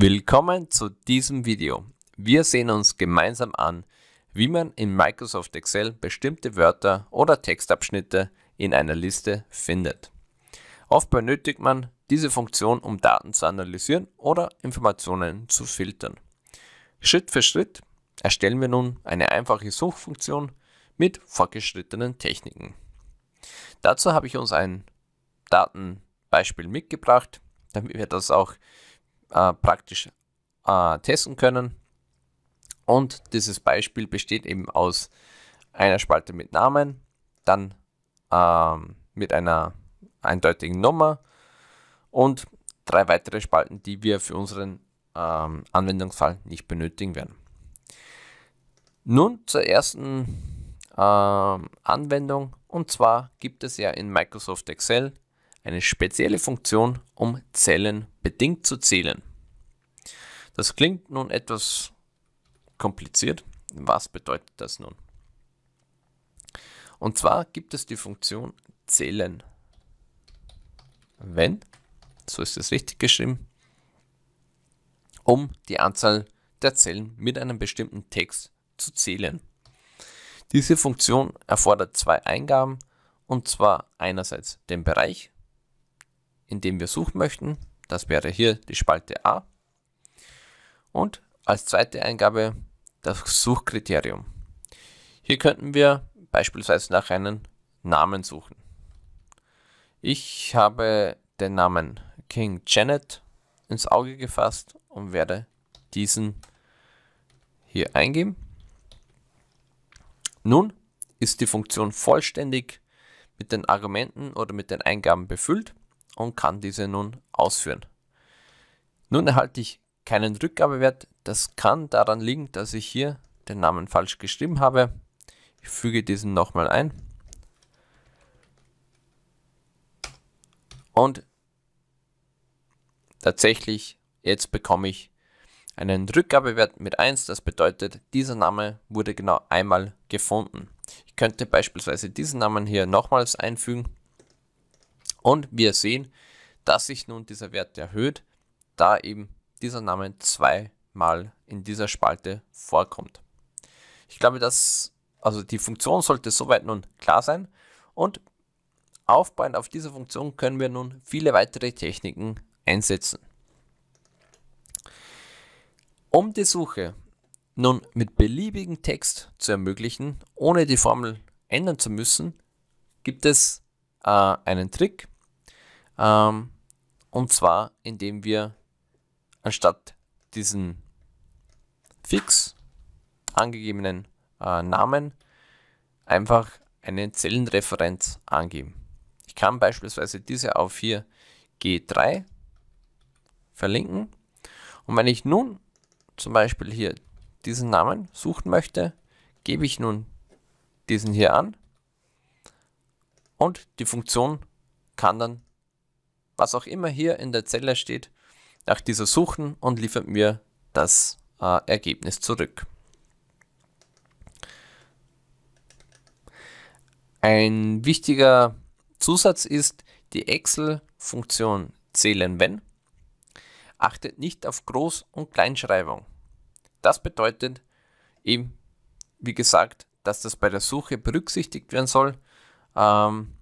Willkommen zu diesem Video. Wir sehen uns gemeinsam an, wie man in Microsoft Excel bestimmte Wörter oder Textabschnitte in einer Liste findet. Oft benötigt man diese Funktion, um Daten zu analysieren oder Informationen zu filtern. Schritt für Schritt erstellen wir nun eine einfache Suchfunktion mit fortgeschrittenen Techniken. Dazu habe ich uns ein Datenbeispiel mitgebracht, damit wir das auch äh, praktisch äh, testen können. Und dieses Beispiel besteht eben aus einer Spalte mit Namen, dann ähm, mit einer eindeutigen Nummer und drei weitere Spalten, die wir für unseren ähm, Anwendungsfall nicht benötigen werden. Nun zur ersten ähm, Anwendung und zwar gibt es ja in Microsoft Excel eine spezielle Funktion, um Zellen bedingt zu zählen. Das klingt nun etwas kompliziert. Was bedeutet das nun? Und zwar gibt es die Funktion zählen. Wenn, so ist es richtig geschrieben, um die Anzahl der Zellen mit einem bestimmten Text zu zählen. Diese Funktion erfordert zwei Eingaben, und zwar einerseits den Bereich in dem wir suchen möchten. Das wäre hier die Spalte A. Und als zweite Eingabe das Suchkriterium. Hier könnten wir beispielsweise nach einem Namen suchen. Ich habe den Namen King Janet ins Auge gefasst und werde diesen hier eingeben. Nun ist die Funktion vollständig mit den Argumenten oder mit den Eingaben befüllt und kann diese nun ausführen. Nun erhalte ich keinen Rückgabewert. Das kann daran liegen, dass ich hier den Namen falsch geschrieben habe. Ich füge diesen nochmal ein. Und tatsächlich, jetzt bekomme ich einen Rückgabewert mit 1. Das bedeutet, dieser Name wurde genau einmal gefunden. Ich könnte beispielsweise diesen Namen hier nochmals einfügen und wir sehen, dass sich nun dieser Wert erhöht, da eben dieser Name zweimal in dieser Spalte vorkommt. Ich glaube, dass also die Funktion sollte soweit nun klar sein und aufbauend auf dieser Funktion können wir nun viele weitere Techniken einsetzen. Um die Suche nun mit beliebigen Text zu ermöglichen, ohne die Formel ändern zu müssen, gibt es äh, einen Trick, ähm, und zwar, indem wir anstatt diesen fix angegebenen äh, Namen einfach eine Zellenreferenz angeben. Ich kann beispielsweise diese auf hier G3 verlinken. Und wenn ich nun zum Beispiel hier diesen Namen suchen möchte, gebe ich nun diesen hier an und die Funktion kann dann was auch immer hier in der Zelle steht, nach dieser suchen und liefert mir das äh, Ergebnis zurück. Ein wichtiger Zusatz ist die Excel-Funktion zählen wenn. Achtet nicht auf Groß- und Kleinschreibung. Das bedeutet eben, wie gesagt, dass das bei der Suche berücksichtigt werden soll, ähm,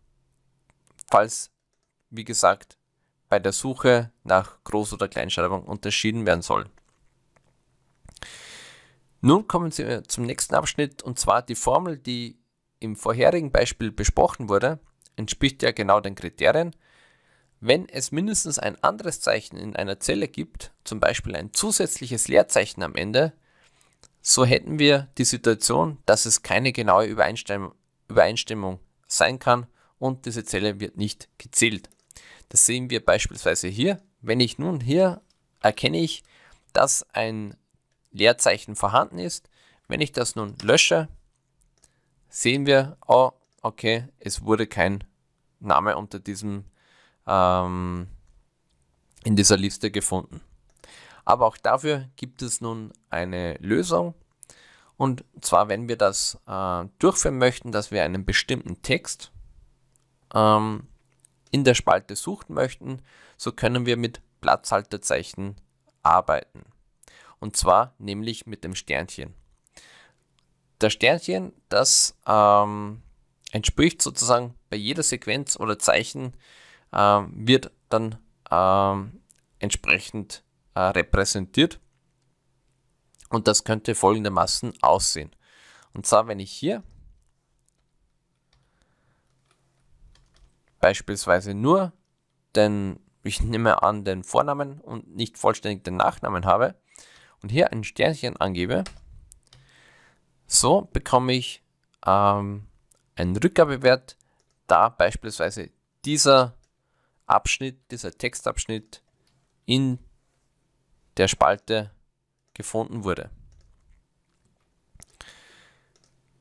falls, wie gesagt, bei der Suche nach Groß- oder Kleinschreibung unterschieden werden soll. Nun kommen wir zum nächsten Abschnitt und zwar die Formel, die im vorherigen Beispiel besprochen wurde, entspricht ja genau den Kriterien. Wenn es mindestens ein anderes Zeichen in einer Zelle gibt, zum Beispiel ein zusätzliches Leerzeichen am Ende, so hätten wir die Situation, dass es keine genaue Übereinstimmung sein kann und diese Zelle wird nicht gezählt. Das sehen wir beispielsweise hier. Wenn ich nun hier erkenne ich, dass ein Leerzeichen vorhanden ist. Wenn ich das nun lösche, sehen wir, oh, okay, es wurde kein Name unter diesem ähm, in dieser Liste gefunden. Aber auch dafür gibt es nun eine Lösung. Und zwar, wenn wir das äh, durchführen möchten, dass wir einen bestimmten Text ähm, in der Spalte suchen möchten, so können wir mit Platzhalterzeichen arbeiten. Und zwar nämlich mit dem Sternchen. Das Sternchen, das ähm, entspricht sozusagen bei jeder Sequenz oder Zeichen, ähm, wird dann ähm, entsprechend äh, repräsentiert. Und das könnte folgendermaßen aussehen. Und zwar, wenn ich hier Beispielsweise nur den, ich nehme an, den Vornamen und nicht vollständig den Nachnamen habe und hier ein Sternchen angebe, so bekomme ich ähm, einen Rückgabewert, da beispielsweise dieser Abschnitt, dieser Textabschnitt in der Spalte gefunden wurde.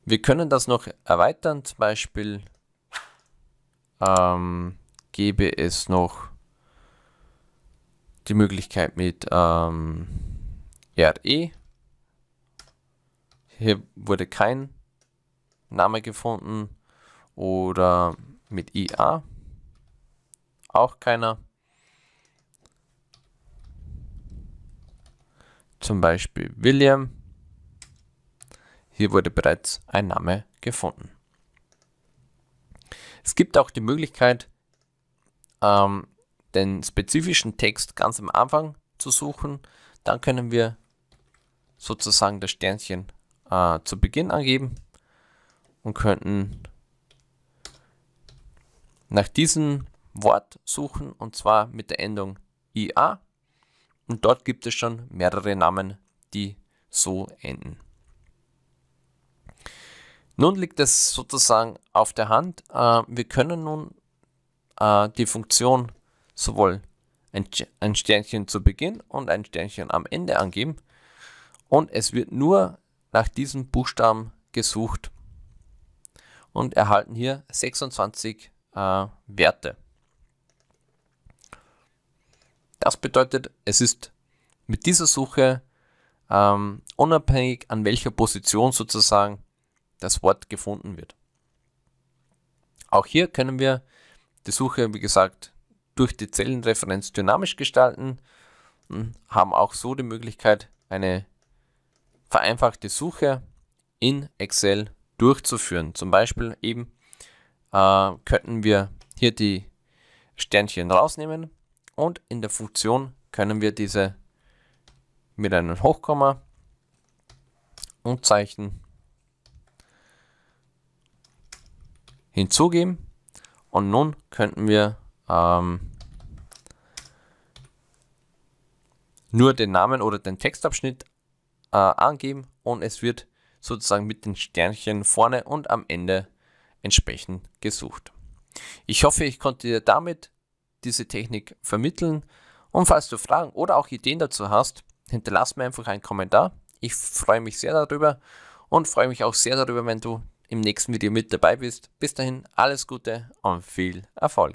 Wir können das noch erweitern, zum Beispiel ähm, gäbe es noch die Möglichkeit mit ähm, RE. Hier wurde kein Name gefunden oder mit IA. Auch keiner. Zum Beispiel William. Hier wurde bereits ein Name gefunden. Es gibt auch die Möglichkeit, ähm, den spezifischen Text ganz am Anfang zu suchen. Dann können wir sozusagen das Sternchen äh, zu Beginn angeben und könnten nach diesem Wort suchen und zwar mit der Endung IA. Und dort gibt es schon mehrere Namen, die so enden. Nun liegt es sozusagen auf der Hand. Äh, wir können nun äh, die Funktion sowohl ein, Sternchen zu Beginn und ein Sternchen am Ende angeben. Und es wird nur nach diesem Buchstaben gesucht und erhalten hier 26 äh, Werte. Das bedeutet, es ist mit dieser Suche ähm, unabhängig an welcher Position sozusagen das Wort gefunden wird. Auch hier können wir die Suche, wie gesagt, durch die Zellenreferenz dynamisch gestalten und haben auch so die Möglichkeit, eine vereinfachte Suche in Excel durchzuführen. Zum Beispiel eben äh, könnten wir hier die Sternchen rausnehmen und in der Funktion können wir diese mit einem Hochkomma und Zeichen hinzugeben. Und nun könnten wir ähm, nur den Namen oder den Textabschnitt äh, angeben und es wird sozusagen mit den Sternchen vorne und am Ende entsprechend gesucht. Ich hoffe, ich konnte dir damit diese Technik vermitteln. Und falls du Fragen oder auch Ideen dazu hast, hinterlass mir einfach einen Kommentar. Ich freue mich sehr darüber und freue mich auch sehr darüber, wenn du im nächsten Video mit dabei bist. Bis dahin alles Gute und viel Erfolg.